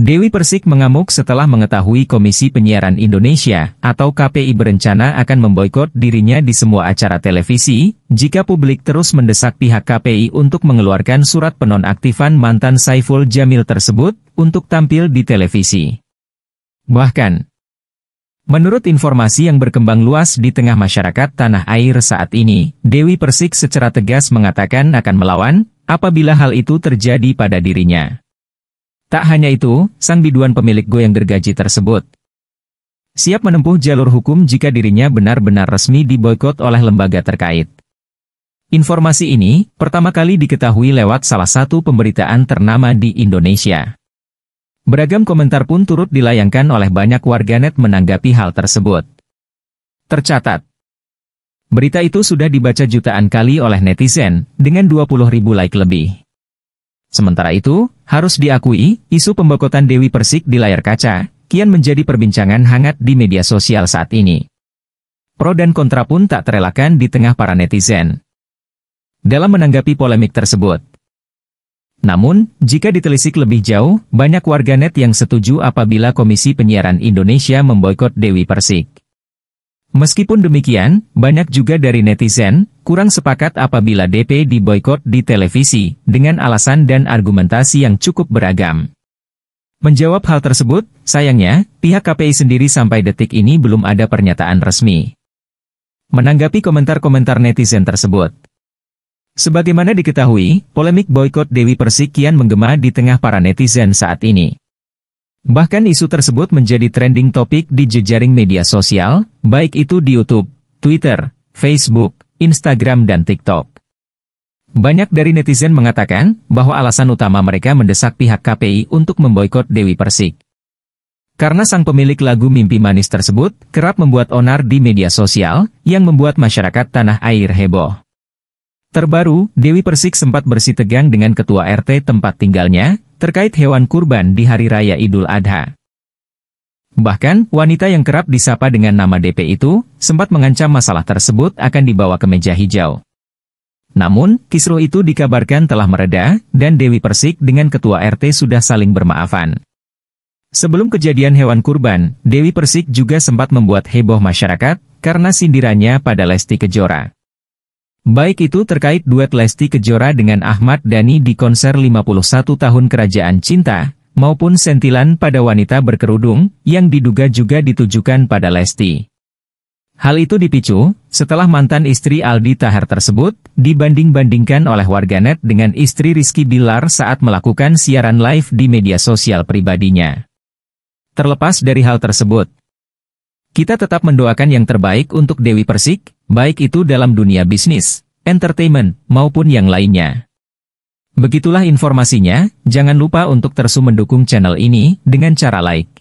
Dewi Persik mengamuk setelah mengetahui Komisi Penyiaran Indonesia atau KPI berencana akan memboikot dirinya di semua acara televisi, jika publik terus mendesak pihak KPI untuk mengeluarkan surat penonaktifan mantan Saiful Jamil tersebut, untuk tampil di televisi. Bahkan, menurut informasi yang berkembang luas di tengah masyarakat tanah air saat ini, Dewi Persik secara tegas mengatakan akan melawan, apabila hal itu terjadi pada dirinya. Tak hanya itu, sang biduan pemilik goyang gergaji tersebut siap menempuh jalur hukum jika dirinya benar-benar resmi diboykot oleh lembaga terkait. Informasi ini pertama kali diketahui lewat salah satu pemberitaan ternama di Indonesia. Beragam komentar pun turut dilayangkan oleh banyak warganet menanggapi hal tersebut. Tercatat, berita itu sudah dibaca jutaan kali oleh netizen, dengan 20 ribu like lebih. Sementara itu, harus diakui, isu pembokotan Dewi Persik di layar kaca, kian menjadi perbincangan hangat di media sosial saat ini. Pro dan kontra pun tak terelakkan di tengah para netizen. Dalam menanggapi polemik tersebut, namun, jika ditelisik lebih jauh, banyak warganet yang setuju apabila Komisi Penyiaran Indonesia memboikot Dewi Persik. Meskipun demikian, banyak juga dari netizen, kurang sepakat apabila DP diboykot di televisi, dengan alasan dan argumentasi yang cukup beragam. Menjawab hal tersebut, sayangnya, pihak KPI sendiri sampai detik ini belum ada pernyataan resmi. Menanggapi komentar-komentar netizen tersebut, Sebagaimana diketahui, polemik boykot Dewi Persik kian menggema di tengah para netizen saat ini. Bahkan isu tersebut menjadi trending topik di jejaring media sosial, baik itu di YouTube, Twitter, Facebook, Instagram dan TikTok. Banyak dari netizen mengatakan bahwa alasan utama mereka mendesak pihak KPI untuk memboikot Dewi Persik. Karena sang pemilik lagu Mimpi Manis tersebut kerap membuat onar di media sosial yang membuat masyarakat tanah air heboh. Terbaru, Dewi Persik sempat bersitegang dengan ketua RT tempat tinggalnya terkait hewan kurban di Hari Raya Idul Adha. Bahkan, wanita yang kerap disapa dengan nama DP itu, sempat mengancam masalah tersebut akan dibawa ke meja hijau. Namun, kisruh itu dikabarkan telah mereda, dan Dewi Persik dengan ketua RT sudah saling bermaafan. Sebelum kejadian hewan kurban, Dewi Persik juga sempat membuat heboh masyarakat, karena sindirannya pada Lesti Kejora. Baik itu terkait duet Lesti Kejora dengan Ahmad Dhani di konser 51 tahun Kerajaan Cinta, maupun sentilan pada wanita berkerudung, yang diduga juga ditujukan pada Lesti. Hal itu dipicu, setelah mantan istri Aldi Tahar tersebut, dibanding-bandingkan oleh warganet dengan istri Rizky Bilar saat melakukan siaran live di media sosial pribadinya. Terlepas dari hal tersebut, kita tetap mendoakan yang terbaik untuk Dewi Persik, baik itu dalam dunia bisnis, entertainment, maupun yang lainnya. Begitulah informasinya, jangan lupa untuk terus mendukung channel ini dengan cara like.